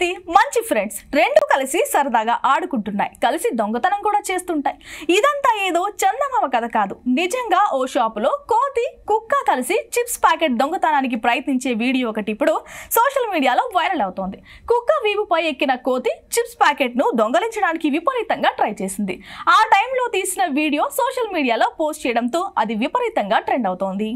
జ్యోతి మంచి ఫ్రెండ్స్ రెండు కలిసి సరదాగా ఆడుకుంటున్నాయి కలిసి దొంగతనం కూడా చేస్తుంటాయి ఇదంతా ఏదో చందమామ కథ కాదు నిజంగా ఓ షాపులో కోతి కుక్క కలిసి చిప్స్ ప్యాకెట్ దొంగతనానికి ప్రయత్నించే వీడియో ఒకటి ఇప్పుడు సోషల్ మీడియాలో వైరల్ అవుతోంది కుక్క వీపుపై ఎక్కిన కోతి చిప్స్ ప్యాకెట్ను దొంగలించడానికి విపరీతంగా ట్రై చేసింది ఆ టైంలో తీసిన వీడియో సోషల్ మీడియాలో పోస్ట్ చేయడంతో అది విపరీతంగా ట్రెండ్ అవుతోంది